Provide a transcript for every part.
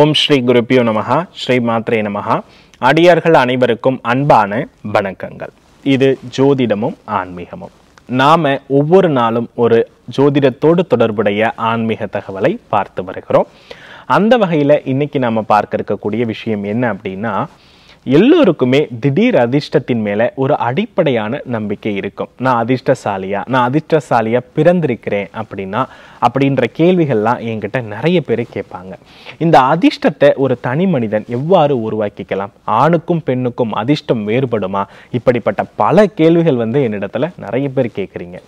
ஓம் ஸ்ரீ குருப்பியோ நமகா ஸ்ரீ மாத்ரே நமஹா அடியார்கள் அனைவருக்கும் அன்பான வணக்கங்கள் இது ஜோதிடமும் ஆன்மீகமும் நாம் ஒவ்வொரு நாளும் ஒரு ஜோதிடத்தோடு தொடர்புடைய ஆன்மீக தகவலை பார்த்து வருகிறோம் அந்த வகையில் இன்னைக்கு நாம் பார்க்க இருக்கக்கூடிய விஷயம் என்ன அப்படின்னா எல்லோருக்குமே திடீர் அதிர்ஷ்டத்தின் மேலே ஒரு அடிப்படையான நம்பிக்கை இருக்கும் நான் அதிர்ஷ்டசாலியா நான் அதிர்ஷ்டசாலியா பிறந்திருக்கிறேன் அப்படின்னா அப்படின்ற கேள்விகள்லாம் என்கிட்ட நிறைய பேர் கேட்பாங்க இந்த அதிர்ஷ்டத்தை ஒரு தனி மனிதன் எவ்வாறு உருவாக்கிக்கலாம் ஆணுக்கும் பெண்ணுக்கும் அதிர்ஷ்டம் வேறுபடுமா இப்படிப்பட்ட பல கேள்விகள் வந்து என்னிடத்துல நிறைய பேர் கேட்குறீங்க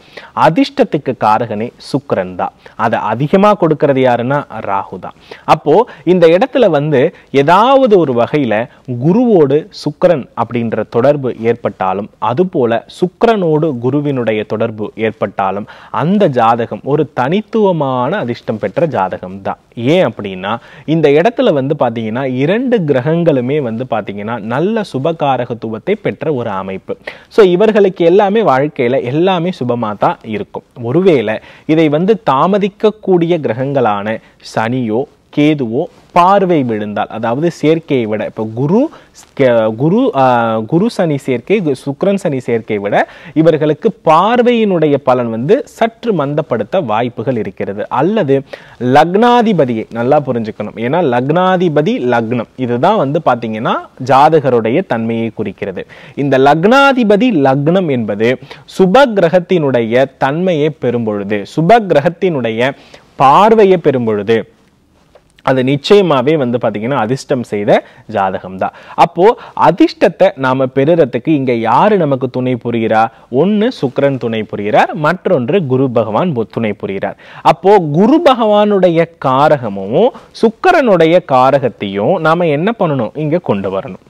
அதிர்ஷ்டத்துக்கு காரகனே சுக்கரன் தான் அதை அதிகமாக கொடுக்கறது யாருன்னா ராகு தான் அப்போ இந்த இடத்துல வந்து ஏதாவது ஒரு வகையில் குருவோட குருவோடு சுக்கரன் அப்படின்ற தொடர்பு ஏற்பட்டாலும் அதுபோல சுக்கரனோடு குருவினுடைய தொடர்பு ஏற்பட்டாலும் அந்த ஜாதகம் ஒரு தனித்துவமான அதிர்ஷ்டம் பெற்ற ஜாதகம் தான் ஏன் அப்படின்னா இந்த இடத்துல வந்து பார்த்தீங்கன்னா இரண்டு கிரகங்களுமே வந்து பார்த்தீங்கன்னா நல்ல சுபகாரகத்துவத்தை பெற்ற ஒரு அமைப்பு ஸோ இவர்களுக்கு எல்லாமே வாழ்க்கையில் எல்லாமே சுபமாக தான் இருக்கும் ஒருவேளை இதை வந்து தாமதிக்கக்கூடிய கிரகங்களான சனியோ கேதுவோ பார்வை விழுந்தால் அதாவது சேர்க்கையை விட இப்போ குரு குரு குரு சனி சேர்க்கை சுக்ரன் சனி சேர்க்கை விட இவர்களுக்கு பார்வையினுடைய பலன் வந்து சற்று மந்தப்படுத்த வாய்ப்புகள் இருக்கிறது அல்லது லக்னாதிபதியை நல்லா புரிஞ்சுக்கணும் ஏன்னா லக்னாதிபதி லக்னம் இதுதான் வந்து பார்த்தீங்கன்னா ஜாதகருடைய தன்மையை குறிக்கிறது இந்த லக்னாதிபதி லக்னம் என்பது சுப கிரகத்தினுடைய தன்மையை பெறும்பொழுது சுப கிரகத்தினுடைய பார்வையை பெறும்பொழுது அது நிச்சயமாகவே வந்து பார்த்திங்கன்னா அதிர்ஷ்டம் செய்த ஜாதகம் தான் அப்போது அதிர்ஷ்டத்தை நாம் பெறுறதுக்கு இங்கே யார் நமக்கு துணை புரிகிறா ஒன்று சுக்கரன் துணை புரிகிறார் மற்றொன்று குரு பகவான் துணை புரிகிறார் அப்போது குரு பகவானுடைய காரகமும் சுக்கரனுடைய காரகத்தையும் நாம் என்ன பண்ணணும் இங்கே கொண்டு வரணும்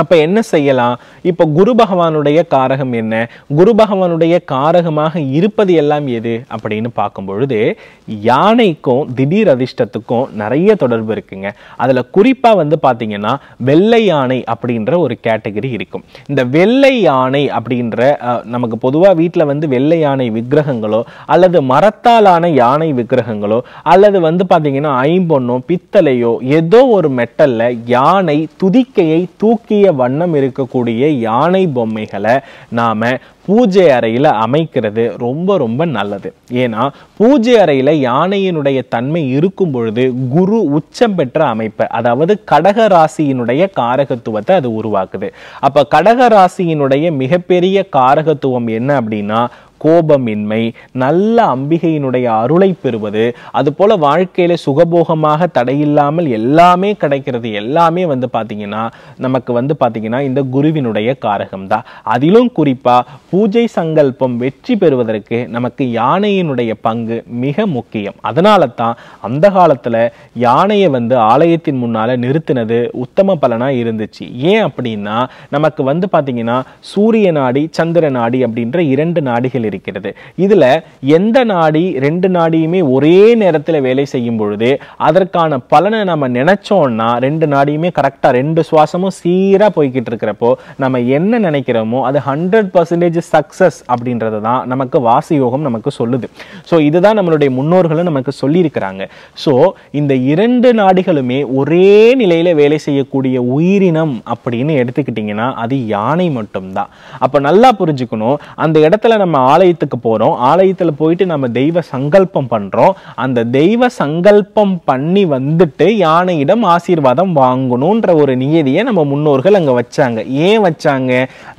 அப்போ என்ன செய்யலாம் இப்போ குரு பகவானுடைய காரகம் என்ன குரு பகவானுடைய காரகமாக இருப்பது எல்லாம் எது அப்படின்னு பார்க்கும் பொழுது யானைக்கும் திடீர் அதிர்ஷ்டத்துக்கும் நிறைய தொடர்பு இருக்குங்க அதில் குறிப்பாக வந்து பார்த்தீங்கன்னா வெள்ளை யானை அப்படின்ற ஒரு கேட்டகரி இருக்கும் இந்த வெள்ளை யானை அப்படின்ற நமக்கு பொதுவாக வீட்டில் வந்து வெள்ளை யானை விக்கிரகங்களோ அல்லது மரத்தாலான யானை விக்கிரகங்களோ அல்லது வந்து பார்த்தீங்கன்னா ஐம்பொன்னோ பித்தளையோ ஏதோ ஒரு மெட்டலில் யானை துதிக்கையை தூக்கிய வண்ணம் இருக்கக்கூடிய யானை பொம்மைகளை நாம பூஜை அறையில் அமைக்கிறது ரொம்ப ரொம்ப நல்லது ஏன்னா பூஜை அறையில் யானையினுடைய தன்மை இருக்கும் பொழுது குரு உச்சம் பெற்ற அமைப்பு அதாவது கடக ராசியினுடைய காரகத்துவத்தை அது உருவாக்குது அப்போ கடக ராசியினுடைய மிகப்பெரிய காரகத்துவம் என்ன அப்படின்னா கோபமின்மை நல்ல அம்பிகையினுடைய அருளை பெறுவது அதுபோல் வாழ்க்கையில் சுகபோகமாக தடையில்லாமல் எல்லாமே கிடைக்கிறது எல்லாமே வந்து பார்த்திங்கன்னா நமக்கு வந்து பார்த்திங்கன்னா இந்த குருவினுடைய காரகம் தான் அதிலும் குறிப்பாக பூஜை சங்கல்பம் வெற்றி பெறுவதற்கு நமக்கு யானையினுடைய பங்கு மிக முக்கியம் அதனால தான் அந்த காலத்தில் யானையை வந்து ஆலயத்தின் முன்னால் நிறுத்தினது உத்தம பலனாக இருந்துச்சு ஏன் அப்படின்னா நமக்கு வந்து பார்த்திங்கன்னா சூரிய நாடி சந்திர நாடி அப்படின்ற இரண்டு நாடிகள் இருக்கிறது இதில் எந்த நாடி ரெண்டு நாடியுமே ஒரே நேரத்தில் வேலை செய்யும் பொழுது அதற்கான பலனை நம்ம நினைச்சோம்னா ரெண்டு நாடியுமே கரெக்டாக ரெண்டு சுவாசமும் சீராக போய்கிட்டு இருக்கிறப்போ நம்ம என்ன நினைக்கிறோமோ அது ஹண்ட்ரட் பர்சன்டேஜ் சக்ஸஸ் அப்படின்றது தான் நமக்கு வாசி யோகம் நமக்கு சொல்லுது ஸோ இதுதான் நம்மளுடைய முன்னோர்களும் நமக்கு சொல்லியிருக்கிறாங்க ஸோ இந்த இரண்டு நாடுகளுமே ஒரே நிலையில் வேலை செய்யக்கூடிய உயிரினம் அப்படின்னு எடுத்துக்கிட்டிங்கன்னா அது யானை மட்டும்தான் அப்போ நல்லா புரிஞ்சுக்கணும் அந்த இடத்துல நம்ம ஆலயத்துக்கு போகிறோம் ஆலயத்தில் போயிட்டு நம்ம தெய்வ சங்கல்பம் பண்ணுறோம் அந்த தெய்வ சங்கல்பம் பண்ணி வந்துட்டு யானையிடம் ஆசீர்வாதம் வாங்கணுன்ற ஒரு நியதியை நம்ம முன்னோர்கள் அங்கே வச்சாங்க ஏன் வச்சாங்க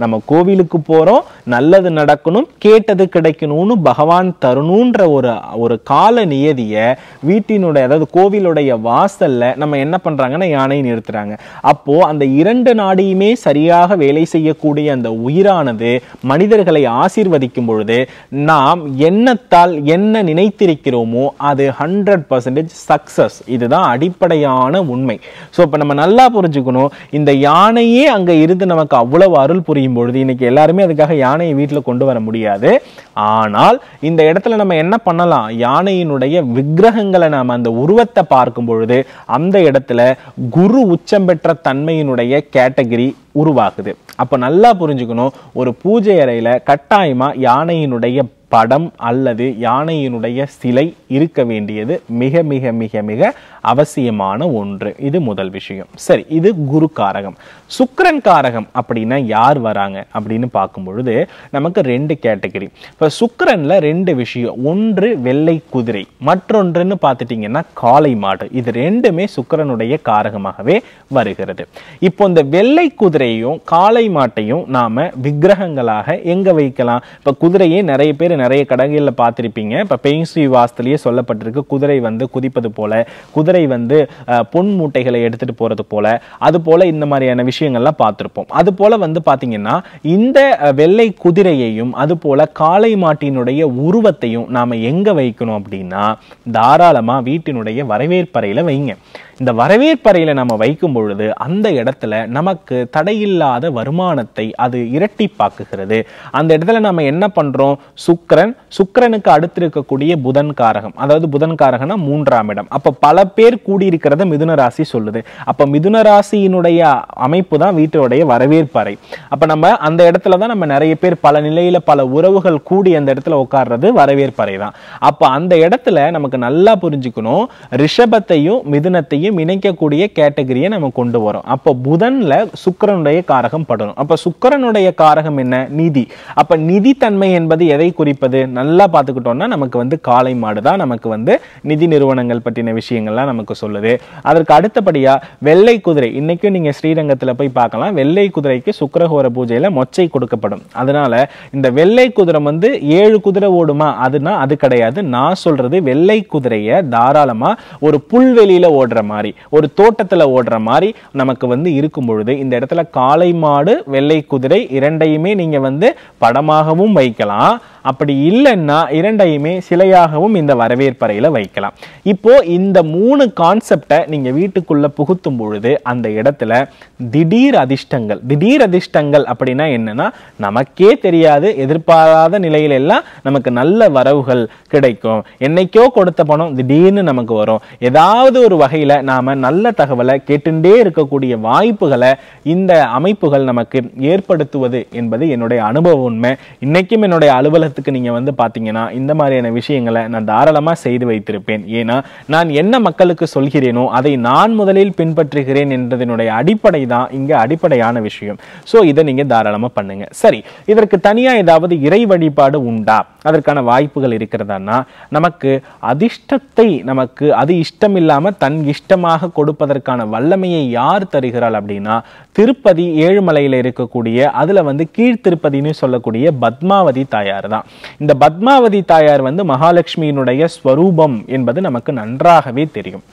நம்ம கோவிலுக்கு போகிறோம் நல்லது நடக்கணும் கேட்டது கிடைக்கணும்னு பகவான் தரணுன்ற ஒரு ஒரு கால நியதியை வீட்டினுடைய அதாவது கோவிலுடைய வாசலில் நம்ம என்ன பண்ணுறாங்கன்னா யானையை நிறுத்துறாங்க அப்போது அந்த இரண்டு நாடியுமே சரியாக வேலை செய்யக்கூடிய அந்த உயிரானது மனிதர்களை ஆசீர்வதிக்கும் பொழுது பொழுது நாம் என்னத்தால் என்ன நினைத்திருக்கிறோமோ அது ஹண்ட்ரட் பர்சன்டேஜ் சக்சஸ் இதுதான் அடிப்படையான உண்மை ஸோ இப்போ நம்ம நல்லா புரிஞ்சுக்கணும் இந்த யானையே அங்கே இருந்து நமக்கு அவ்வளவு அருள் புரியும் பொழுது இன்னைக்கு எல்லாருமே அதுக்காக யானையை வீட்டில் கொண்டு வர முடியாது ஆனால் இந்த இடத்துல நம்ம என்ன பண்ணலாம் யானையினுடைய விக்கிரகங்களை நாம் அந்த உருவத்தை பார்க்கும் பொழுது அந்த இடத்துல குரு உச்சம் பெற்ற தன்மையினுடைய கேட்டகரி உருவாகுது அப்போ நல்லா புரிஞ்சுக்கணும் ஒரு பூஜை அறையில் கட்டாயமாக யானையினுடைய படம் அல்லது யானையினுடைய சிலை இருக்க வேண்டியது மிக மிக மிக மிக அவசியமான ஒன்று இது முதல் விஷயம் சரி இது குரு காரகம் சுக்கரன் காரகம் அப்படின்னா யார் வராங்க அப்படின்னு பார்க்கும் பொழுது நமக்கு ரெண்டு கேட்டகரி இப்போ சுக்கரனில் ரெண்டு விஷயம் ஒன்று வெள்ளை குதிரை மற்றொன்றுன்னு பார்த்துட்டிங்கன்னா காளை மாடு இது ரெண்டுமே சுக்கரனுடைய காரகமாகவே வருகிறது இப்போ இந்த வெள்ளை குதிரையும் காளை மாட்டையும் நாம் விக்கிரகங்களாக எங்கே வைக்கலாம் இப்போ குதிரையே நிறைய பேர் நிறைய கடங்களில் பார்த்துருப்பீங்க இப்போ பெயின்சி வாஸ்துலேயே சொல்லப்பட்டிருக்கு குதிரை வந்து குதிப்பது போல குதிரை குதிரை வந்து பொன் மூட்டைகளை எடுத்துட்டு போறது போல அது போல இந்த மாதிரியான விஷயங்கள்லாம் பார்த்துருப்போம் அது போல வந்து பார்த்தீங்கன்னா இந்த வெள்ளை குதிரையையும் அது போல காளை மாட்டினுடைய உருவத்தையும் நாம் எங்கே வைக்கணும் அப்படின்னா தாராளமாக வீட்டினுடைய வரவேற்பறையில் வைங்க இந்த வரவேற்பறையில் நம்ம வைக்கும் பொழுது அந்த இடத்துல நமக்கு தடையில்லாத வருமானத்தை அது இரட்டிப்பாக்குகிறது அந்த இடத்துல நம்ம என்ன பண்ணுறோம் சுக்கரன் சுக்கரனுக்கு அடுத்து இருக்கக்கூடிய புதன் காரகம் அதாவது புதன் காரகம்னா மூன்றாம் இடம் அப்போ பல பேர் கூடியிருக்கிறத மிதுன ராசி சொல்லுது அப்போ மிதுன ராசியினுடைய அமைப்பு தான் வீட்டோடைய வரவேற்பறை அப்போ நம்ம அந்த இடத்துல தான் நம்ம நிறைய பேர் பல நிலையில் பல உறவுகள் கூடி அந்த இடத்துல உட்கார்றது வரவேற்பறை தான் அப்போ அந்த இடத்துல நமக்கு நல்லா புரிஞ்சுக்கணும் ரிஷபத்தையும் மிதுனத்தையும் ரெண்டையும் இணைக்கக்கூடிய கேட்டகரியை நம்ம கொண்டு வரோம் அப்போ புதனில் சுக்கரனுடைய காரகம் படணும் அப்போ சுக்கரனுடைய காரகம் என்ன நிதி அப்போ நிதித்தன்மை என்பது எதை குறிப்பது நல்லா பார்த்துக்கிட்டோம்னா நமக்கு வந்து காலை மாடு தான் நமக்கு வந்து நிதி நிறுவனங்கள் பற்றின விஷயங்கள்லாம் நமக்கு சொல்லுது அதற்கு அடுத்தபடியாக வெள்ளை குதிரை இன்றைக்கும் நீங்கள் ஸ்ரீரங்கத்தில் போய் பார்க்கலாம் வெள்ளை குதிரைக்கு சுக்கரகோர பூஜையில் மொச்சை கொடுக்கப்படும் அதனால இந்த வெள்ளை குதிரை வந்து ஏழு குதிரை ஓடுமா அதுனா அது கிடையாது நான் சொல்றது வெள்ளை குதிரையை தாராளமாக ஒரு புல்வெளியில் ஓடுற மாதிரி மாதிரி ஒரு தோட்டத்தில் ஓடுற மாதிரி நமக்கு வந்து இருக்கும் பொழுது இந்த இடத்துல காளை மாடு வெள்ளை குதிரை இரண்டையுமே நீங்கள் வந்து படமாகவும் வைக்கலாம் அப்படி இல்லைன்னா இரண்டையுமே சிலையாகவும் இந்த வரவேற்பறையில் வைக்கலாம் இப்போது இந்த மூணு கான்செப்டை நீங்கள் வீட்டுக்குள்ளே புகுத்தும் பொழுது அந்த இடத்துல திடீர் அதிர்ஷ்டங்கள் திடீர் அதிர்ஷ்டங்கள் அப்படின்னா என்னென்னா நமக்கே தெரியாது எதிர்பாராத நிலையிலெல்லாம் நமக்கு நல்ல வரவுகள் கிடைக்கும் என்னைக்கோ கொடுத்த பணம் திடீர்னு நமக்கு வரும் ஏதாவது ஒரு வகையில் நாம் நல்ல தகவலை கேட்டுட்டே இருக்கக்கூடிய வாய்ப்புகளை இந்த அமைப்புகள் நமக்கு ஏற்படுத்துவது என்பது என்னுடைய அனுபவம் உண்மை இன்னைக்கும் என்னுடைய அலுவலகத்தில் நேரத்துக்கு நீங்கள் வந்து பார்த்தீங்கன்னா இந்த மாதிரியான விஷயங்களை நான் தாராளமாக செய்து வைத்திருப்பேன் ஏன்னா நான் என்ன மக்களுக்கு சொல்கிறேனோ அதை நான் முதலில் பின்பற்றுகிறேன் என்றதனுடைய அடிப்படை தான் இங்கே அடிப்படையான விஷயம் ஸோ இதை நீங்கள் தாராளமாக பண்ணுங்கள் சரி இதற்கு தனியாக ஏதாவது இறை வழிபாடு உண்டா அதற்கான வாய்ப்புகள் இருக்கிறதானா நமக்கு அதிர்ஷ்டத்தை நமக்கு அது இஷ்டம் இல்லாமல் தன் இஷ்டமாக கொடுப்பதற்கான வல்லமையை யார் தருகிறாள் அப்படின்னா திருப்பதி ஏழுமலையில் இருக்கக்கூடிய அதில் வந்து கீழ்த்திருப்பதின்னு சொல்லக்கூடிய பத்மாவதி தாயார் தான் இந்த பத்மாவதி தாயார் வந்து மகாலட்சுமியினுடைய ஸ்வரூபம் என்பது நமக்கு நன்றாகவே தெரியும்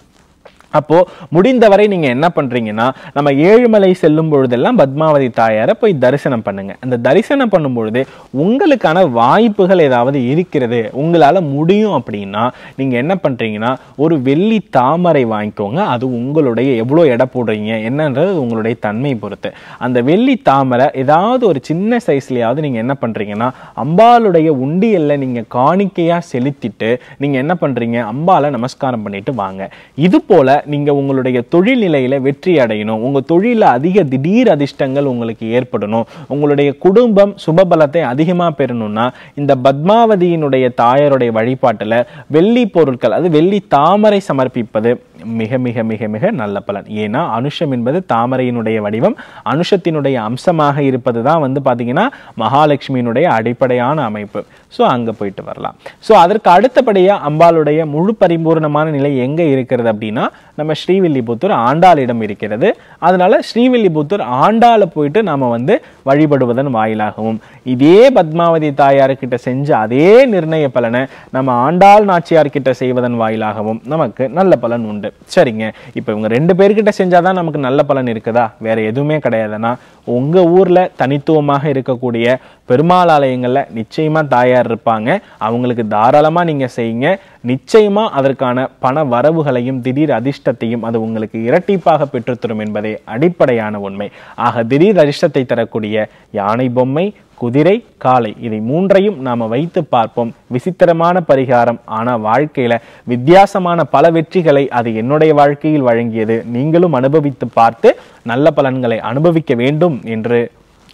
அப்போ முடிந்தவரை நீங்க என்ன பண்றீங்கன்னா நம்ம ஏழுமலை செல்லும் பொழுதெல்லாம் பத்மாவதி தாயாரை போய் தரிசனம் பண்ணுங்க அந்த தரிசனம் பண்ணும்பொழுது உங்களுக்கான வாய்ப்புகள் ஏதாவது இருக்கிறது உங்களால் முடியும் அப்படின்னா நீங்க என்ன பண்றீங்கன்னா ஒரு வெள்ளி தாமரை வாங்கிக்கோங்க அது உங்களுடைய எவ்வளோ எடை போடுறீங்க என்னன்றது உங்களுடைய தன்மை பொறுத்து அந்த வெள்ளி தாமரை ஏதாவது ஒரு சின்ன சைஸ்லயாவது நீங்க என்ன பண்றீங்கன்னா அம்பாளுடைய உண்டியல்ல நீங்க காணிக்கையா செலுத்திட்டு நீங்க என்ன பண்றீங்க அம்பால நமஸ்காரம் பண்ணிட்டு வாங்க இது போல நீங்கள் உங்களுடைய தொழில் நிலையில் வெற்றி அடையணும் உங்கள் தொழிலில் அதிக திடீர் அதிர்ஷ்டங்கள் உங்களுக்கு ஏற்படணும் உங்களுடைய குடும்பம் சுபபலத்தை அதிகமாக பெறணும்னா இந்த பத்மாவதியினுடைய தாயாருடைய வழிபாட்டில் வெள்ளி பொருட்கள் அது வெள்ளி தாமரை சமர்ப்பிப்பது மிக மிக மிக மிக நல்ல பலன் ஏன்னா அனுஷம் என்பது தாமரையினுடைய வடிவம் அனுஷத்தினுடைய அம்சமாக இருப்பது தான் வந்து பார்த்தீங்கன்னா மகாலட்சுமியினுடைய அடிப்படையான அமைப்பு ஸோ அங்கே போயிட்டு வரலாம் ஸோ அதற்கு அடுத்தபடியாக அம்பாளுடைய முழு பரிபூர்ணமான நிலை எங்கே இருக்கிறது அப்படின்னா நம்ம ஸ்ரீவில்லிபுத்தூர் ஆண்டாளிடம் இருக்கிறது அதனால் ஸ்ரீவில்லிபுத்தூர் ஆண்டாளை போயிட்டு நாம் வந்து வழிபடுவதன் வாயிலாகவும் இதே பத்மாவதி தாயார்கிட்ட செஞ்ச அதே நிர்ணய பலனை நம்ம ஆண்டாள் நாச்சியார்கிட்ட செய்வதன் வாயிலாகவும் நமக்கு நல்ல பலன் உண்டு சரிங்க இப்போ இவங்க ரெண்டு பேர்கிட்ட செஞ்சாதான் நமக்கு நல்ல பலன் இருக்குதா வேற எதுவுமே கிடையாதுன்னா உங்கள் ஊரில் தனித்துவமாக இருக்கக்கூடிய பெருமாள் ஆலயங்களில் நிச்சயமாக தாயார் இருப்பாங்க அவங்களுக்கு தாராளமாக நீங்கள் செய்யுங்க நிச்சயமாக அதற்கான பண வரவுகளையும் திடீர் அதிர்ஷ்டத்தையும் அது உங்களுக்கு இரட்டிப்பாக பெற்றுத்தரும் என்பதே அடிப்படையான உண்மை ஆக திடீர் அதிர்ஷ்டத்தை தரக்கூடிய யானை பொம்மை குதிரை காலை இதை மூன்றையும் நாம் வைத்து பார்ப்போம் விசித்திரமான பரிகாரம் ஆனால் வாழ்க்கையில் வித்தியாசமான பல வெற்றிகளை அது என்னுடைய வாழ்க்கையில் வழங்கியது நீங்களும் அனுபவித்து பார்த்து நல்ல பலன்களை அனுபவிக்க வேண்டும் என்று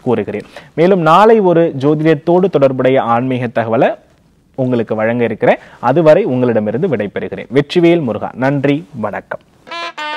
கூறுகிறேன் மேலும் நாளை ஒரு ஜோதிடத்தோடு தொடர்புடைய ஆன்மீக தகவலை உங்களுக்கு வழங்க இருக்கிறேன் அதுவரை உங்களிடமிருந்து விடைபெறுகிறேன் வெற்றிவேல் முருகா நன்றி வணக்கம்